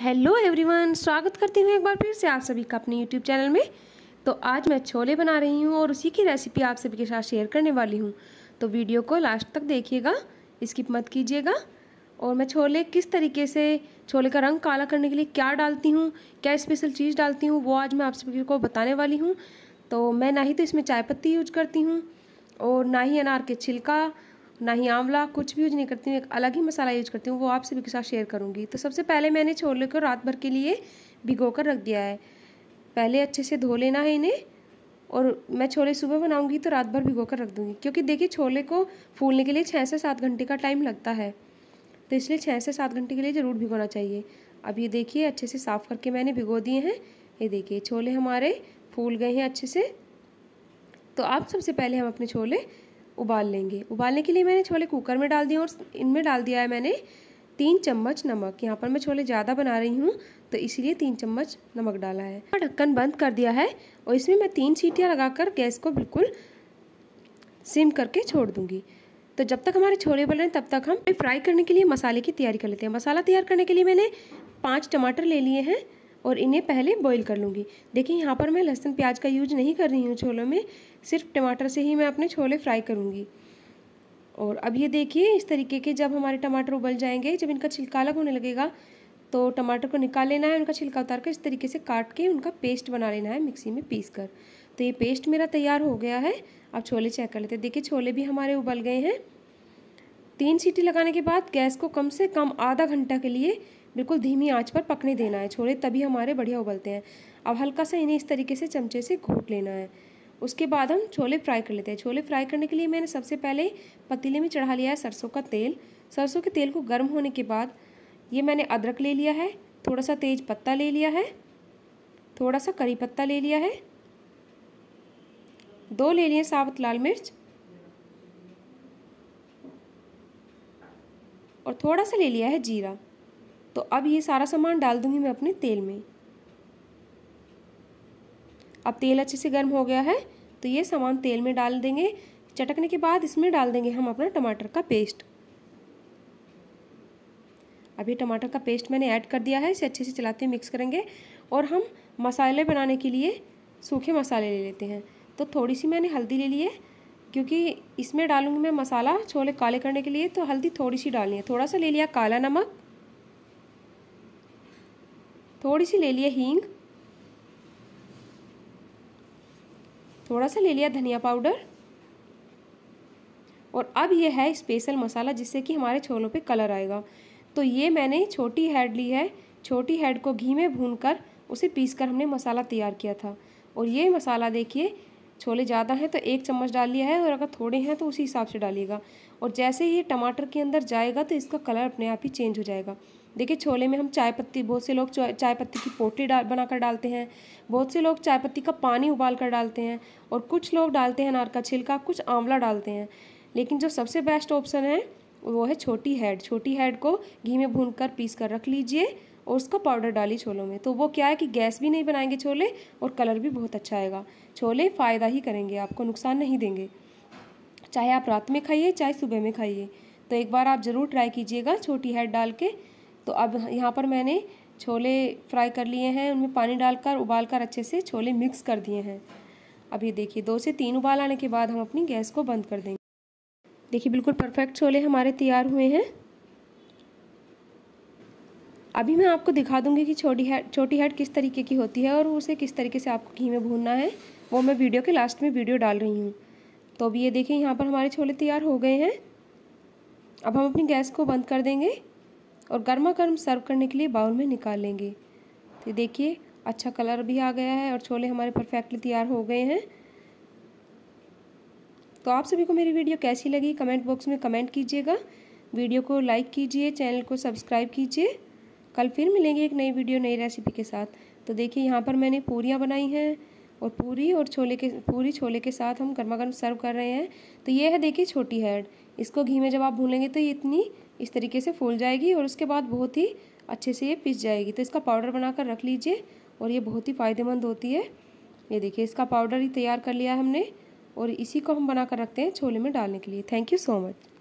hello everyone स्वागत करती हूँ एक बार फिर से आप सभी का अपने यूट्यूब चैनल में तो आज मैं छोले बना रही हूँ और उसी की रेसिपी आप सभी के साथ शेयर करने वाली हूँ तो वीडियो को लास्ट तक देखिएगा स्किप मत कीजिएगा और मैं छोले किस तरीके से छोले का रंग काला करने के लिए क्या डालती हूँ क्या स्पेशल चीज़ डालती हूँ वो आज मैं आप सभी को बताने वाली हूँ तो मैं ना ही तो इसमें चाय पत्ती यूज करती हूँ और ना ही अनार के छिलका ना ही आंवला कुछ भी यूज नहीं करती हूँ एक अलग ही मसाला यूज करती हूँ वो आप सभी के साथ शेयर करूँगी तो सबसे पहले मैंने छोले को रात भर के लिए भिगो कर रख दिया है पहले अच्छे से धो लेना है इन्हें और मैं छोले सुबह बनाऊँगी तो रात भर भिगो कर रख दूँगी क्योंकि देखिए छोले को फूलने के लिए छः से सात घंटे का टाइम लगता है तो इसलिए छः से सात घंटे के लिए ज़रूर भिगोना चाहिए अब ये देखिए अच्छे से साफ़ करके मैंने भिगो दिए हैं ये देखिए छोले हमारे फूल गए हैं अच्छे से तो आप सबसे पहले हम अपने छोले उबाल लेंगे उबालने के लिए मैंने छोले कुकर में डाल दिए और इनमें डाल दिया है मैंने तीन चम्मच नमक यहाँ पर मैं छोले ज़्यादा बना रही हूँ तो इसीलिए तीन चम्मच नमक डाला है ढक्कन बंद कर दिया है और इसमें मैं तीन सीटियाँ लगाकर गैस को बिल्कुल सिम करके छोड़ दूँगी तो जब तक हमारे छोले बन रहे तब तक हम फ्राई करने के लिए मसाले की तैयारी कर लेते हैं मसाला तैयार करने के लिए मैंने पाँच टमाटर ले लिए हैं और इन्हें पहले बॉईल कर लूँगी देखिए यहाँ पर मैं लहसुन प्याज का यूज नहीं कर रही हूँ छोलों में सिर्फ टमाटर से ही मैं अपने छोले फ्राई करूँगी और अब ये देखिए इस तरीके के जब हमारे टमाटर उबल जाएंगे जब इनका छिलका अलग होने लगेगा तो टमाटर को निकाल लेना है उनका छिलका उतार कर इस तरीके से काट के उनका पेस्ट बना लेना है मिक्सी में पीस कर तो ये पेस्ट मेरा तैयार हो गया है अब छोले चेक कर लेते हैं देखिए छोले भी हमारे उबल गए हैं तीन सीटी लगाने के बाद गैस को कम से कम आधा घंटा के लिए बिल्कुल धीमी आंच पर पकने देना है छोले तभी हमारे बढ़िया उबलते हैं अब हल्का सा इन्हें इस तरीके से चमचे से घूट लेना है उसके बाद हम छोले फ्राई कर लेते हैं छोले फ्राई करने के लिए मैंने सबसे पहले पतीले में चढ़ा लिया है सरसों का तेल सरसों के तेल को गर्म होने के बाद ये मैंने अदरक ले लिया है थोड़ा सा तेज पत्ता ले लिया है थोड़ा सा करी पत्ता ले लिया है दो ले लिए साबुत लाल मिर्च और थोड़ा सा ले लिया है जीरा तो अब ये सारा सामान डाल दूंगी मैं अपने तेल में अब तेल अच्छे से गर्म हो गया है तो ये सामान तेल में डाल देंगे चटकने के बाद इसमें डाल देंगे हम अपना टमाटर का पेस्ट अभी टमाटर का पेस्ट मैंने ऐड कर दिया है इसे अच्छे से चलाते हुए मिक्स करेंगे और हम मसाले बनाने के लिए सूखे मसाले ले लेते हैं तो थोड़ी सी मैंने हल्दी ले ली है क्योंकि इसमें डालूंगी मैं मसाला छोले काले करने के लिए तो हल्दी थोड़ी सी डालनी है थोड़ा सा ले लिया काला नमक थोड़ी सी ले लिया हींग थोड़ा सा ले लिया धनिया पाउडर और अब ये है स्पेशल मसाला जिससे कि हमारे छोलों पे कलर आएगा तो ये मैंने छोटी हेड ली है छोटी हेड को घी में भून कर उसे पीस कर हमने मसाला तैयार किया था और ये मसाला देखिए छोले ज़्यादा हैं तो एक चम्मच डाल लिया है और अगर थोड़े हैं तो उसी हिसाब से डालिएगा और जैसे ये टमाटर के अंदर जाएगा तो इसका कलर अपने आप ही चेंज हो जाएगा देखिए छोले में हम चाय पत्ती बहुत से लोग चाय पत्ती की पोटी डाल बनाकर डालते हैं बहुत से लोग चाय पत्ती का पानी उबाल कर डालते हैं और कुछ लोग डालते हैं अनार का छिलका कुछ आंवला डालते हैं लेकिन जो सबसे बेस्ट ऑप्शन है वो है छोटी हेड छोटी हेड को घी में भून कर पीस कर रख लीजिए और उसका पाउडर डाली छोलों में तो वो क्या है कि गैस भी नहीं बनाएंगे छोले और कलर भी बहुत अच्छा आएगा छोले फ़ायदा ही करेंगे आपको नुकसान नहीं देंगे चाहे आप रात में खाइए चाहे सुबह में खाइए तो एक बार आप ज़रूर ट्राई कीजिएगा छोटी हेड डाल के तो अब यहाँ पर मैंने छोले फ्राई कर लिए हैं उनमें पानी डालकर उबालकर अच्छे से छोले मिक्स कर दिए हैं अब ये देखिए दो से तीन उबाल आने के बाद हम अपनी गैस को बंद कर देंगे देखिए बिल्कुल परफेक्ट छोले हमारे तैयार हुए हैं अभी मैं आपको दिखा दूंगी कि छोटी हेड छोटी हेड किस तरीके की होती है और उसे किस तरीके से आपको घी में भूनना है वो मैं वीडियो के लास्ट में वीडियो डाल रही हूँ तो अभी ये देखिए यहाँ पर हमारे छोले तैयार हो गए हैं अब हम अपनी गैस को बंद कर देंगे और गर्मा गर्म सर्व करने के लिए बाउल में निकाल लेंगे तो देखिए अच्छा कलर भी आ गया है और छोले हमारे परफेक्टली तैयार हो गए हैं तो आप सभी को मेरी वीडियो कैसी लगी कमेंट बॉक्स में कमेंट कीजिएगा वीडियो को लाइक कीजिए चैनल को सब्सक्राइब कीजिए कल फिर मिलेंगे एक नई वीडियो नई रेसिपी के साथ तो देखिए यहाँ पर मैंने पूरियाँ बनाई हैं और पूरी और छोले के पूरी छोले के साथ हम गर्मा गर्म सर्व कर रहे हैं तो ये है देखिए छोटी हेड इसको घी में जब आप भूलेंगे तो ये इतनी इस तरीके से फूल जाएगी और उसके बाद बहुत ही अच्छे से ये पिस जाएगी तो इसका पाउडर बनाकर रख लीजिए और ये बहुत ही फ़ायदेमंद होती है ये देखिए इसका पाउडर ही तैयार कर लिया हमने और इसी को हम बनाकर रखते हैं छोले में डालने के लिए थैंक यू सो मच